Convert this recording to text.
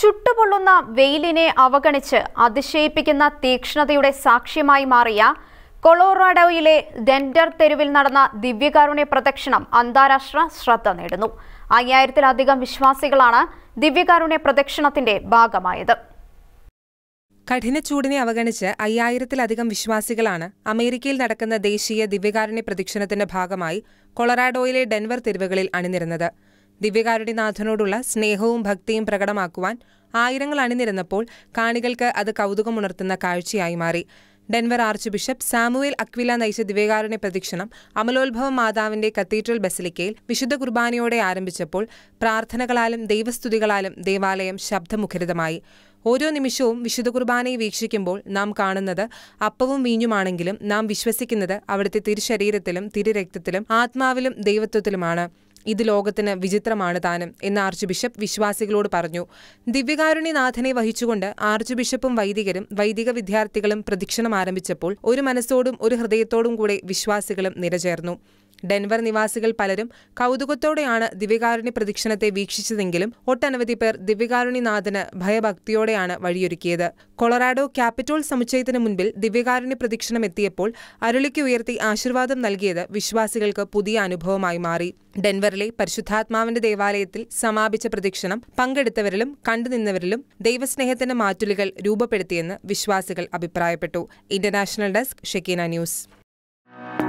ചുട്ടുപൊള്ളുന്ന വെയിലിനെ അവഗണിച്ച് അതിശയിപ്പിക്കുന്ന തീക്ഷ്ണതയുടെ സാക്ഷ്യമായി മാറിയ കൊളോറാഡോയിലെ ഡെൻഡർ തെരുവിൽ നടന്ന ദിവ്യകാരുണ്യ പ്രദക്ഷിണം അന്താരാഷ്ട്ര ശ്രദ്ധ നേടുന്നു അയ്യായിരത്തിലധികം വിശ്വാസികളാണ് ദിവ്യകാരുണ്യ പ്രദക്ഷിണത്തിന്റെ ഭാഗമായത് കഠിന ചൂടിനെ അവഗണിച്ച് അയ്യായിരത്തിലധികം വിശ്വാസികളാണ് അമേരിക്കയിൽ നടക്കുന്ന ദേശീയ ദിവ്യകാരുണ്യ പ്രദക്ഷിണത്തിന്റെ ഭാഗമായി കൊളറാഡോയിലെ ഡെൻവർ തെരുവുകളിൽ അണിനിരുന്നത് ദിവ്യകാരുണ്യനാഥനോടുള്ള സ്നേഹവും ഭക്തിയും പ്രകടമാക്കുവാൻ ആയിരങ്ങൾ അണിനിരന്നപ്പോൾ കാണികൾക്ക് അത് കൗതുകമുണർത്തുന്ന കാഴ്ചയായി മാറി Denver archbishop Samuel Aquila നയിച്ച ദിവ്യകാരുണ്യ പ്രദക്ഷിണം അമലോത്ഭവ മാതാവിന്റെ കത്തീഡ്രൽ ബസിലിക്കയിൽ വിശുദ്ധ കുർബാനയോടെ ആരംഭിച്ചപ്പോൾ പ്രാർത്ഥനകളാലും ദൈവസ്തുതികളാലും ദേവാലയം ശബ്ദമുഖരിതമായി ഓരോ നിമിഷവും വിശുദ്ധ കുർബാനയെ വീക്ഷിക്കുമ്പോൾ നാം കാണുന്നത് അപ്പവും വീഞ്ഞുമാണെങ്കിലും നാം വിശ്വസിക്കുന്നത് അവിടുത്തെ തിരുശരീരത്തിലും തിരുരക്തത്തിലും ആത്മാവിലും ദൈവത്വത്തിലുമാണ് ഇത് ലോകത്തിന് വിചിത്രമാണ് താനും എന്ന് ആർച്ച് ബിഷപ്പ് വിശ്വാസികളോട് പറഞ്ഞു ദിവ്യകാരുണ്യനാഥനെ വഹിച്ചുകൊണ്ട് ആർച്ച് ബിഷപ്പും വൈദികരും വൈദിക വിദ്യാർത്ഥികളും പ്രദക്ഷിണം ആരംഭിച്ചപ്പോൾ ഒരു മനസ്സോടും ഒരു ഹൃദയത്തോടും കൂടെ വിശ്വാസികളും നിരചേർന്നു ഡെൻവർ നിവാസികൾ പലരും കൗതുകത്തോടെയാണ് ദിവ്യകാരുണി പ്രദക്ഷിണത്തെ വീക്ഷിച്ചതെങ്കിലും ഒട്ടനവധി പേർ ദിവ്യകാരുണിനാഥന് ഭയഭക്തിയോടെയാണ് വഴിയൊരുക്കിയത് കൊളറാഡോ ക്യാപിറ്റോൾ സമുച്ചയത്തിന് മുൻപിൽ ദിവ്യകാരുണി പ്രദക്ഷിണം എത്തിയപ്പോൾ അരുളിക്ക് ഉയർത്തി ആശീർവാദം നൽകിയത് വിശ്വാസികൾക്ക് പുതിയ അനുഭവമായി മാറി ഡെൻവറിലെ പരിശുദ്ധാത്മാവിന്റെ ദേവാലയത്തിൽ സമാപിച്ച പ്രദക്ഷിണം പങ്കെടുത്തവരിലും കണ്ടുനിന്നവരിലും ദൈവസ്നേഹത്തിന്റെ മാറ്റുലികൾ രൂപപ്പെടുത്തിയെന്ന് വിശ്വാസികൾ അഭിപ്രായപ്പെട്ടു ഇന്റർനാഷണൽ ഡെസ്ക് ഷെക്കീന ന്യൂസ്